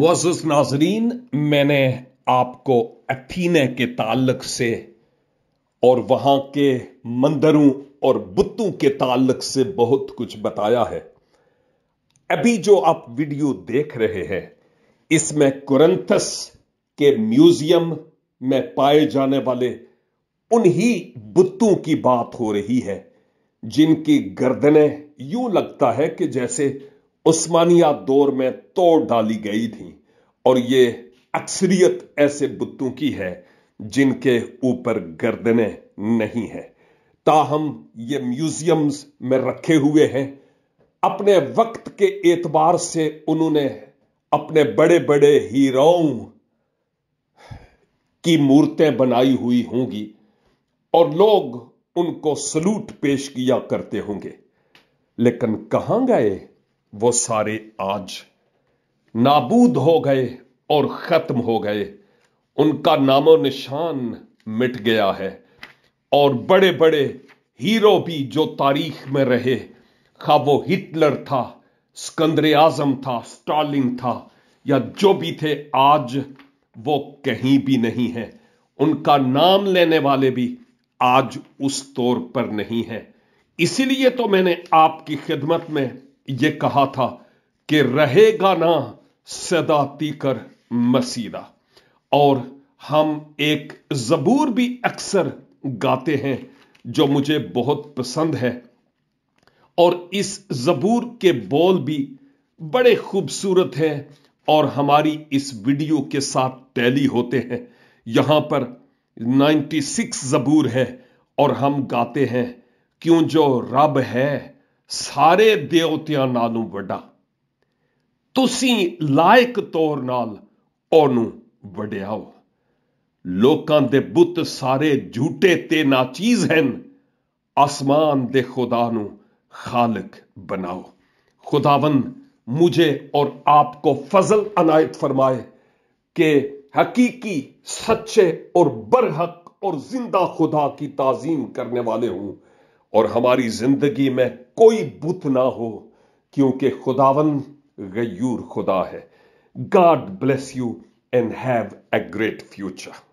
Moses नाजरीन मैंने आपको अथीने के ताल्लक से और वहां के मंदिरों और बुतों के ताल्लक से बहुत कुछ बताया है अभी जो आप वीडियो देख रहे हैं इसमें कुरंथस के म्यूजियम में पाए जाने वाले उन्हीं बुतों की बात हो रही है जिनकी गर्दनें यूं लगता है कि जैसे उस्मानिया दौर में तोड़ डाली गई थी और ये अक्सरियत ऐसे बुतों की है जिनके ऊपर गर्दने नहीं है ताहम ये म्यूजियम्स में रखे हुए हैं अपने वक्त के एतबार से उन्होंने अपने बड़े बड़े हीरो की मूर्तें बनाई हुई होंगी और लोग उनको सलूट पेश किया करते होंगे लेकिन कहां गए वो सारे आज नाबूद हो गए और खत्म हो गए उनका नामो निशान मिट गया है और बड़े बड़े हीरो भी जो तारीख में रहे खा वो हिटलर था स्कंदर आजम था स्टालिन था या जो भी थे आज वो कहीं भी नहीं है उनका नाम लेने वाले भी आज उस तौर पर नहीं है इसीलिए तो मैंने आपकी खिदमत में ये कहा था कि रहेगा ना सदा तीकर मसीदा और हम एक जबूर भी अक्सर गाते हैं जो मुझे बहुत पसंद है और इस जबूर के बोल भी बड़े खूबसूरत हैं और हमारी इस वीडियो के साथ टैली होते हैं यहां पर 96 जबूर है और हम गाते हैं क्यों जो रब है सारे देवत्या ਨਾਲੋਂ ਵੱਡਾ लायक तौर ਤੌਰ ਨਾਲ ਉਹਨੂੰ ਵਡਿਆਓ ਲੋਕਾਂ ਦੇ ਬੁੱਤ ਸਾਰੇ हैं आसमान दे खुदा खालक बनाओ खुदावन मुझे और आपको फजल अनायत फरमाए कि हकीकी सच्चे और बरहक और जिंदा खुदा की ताजीम करने वाले हूं और हमारी जिंदगी में कोई बुत ना हो क्योंकि खुदावन गयूर खुदा है God bless you and have a great future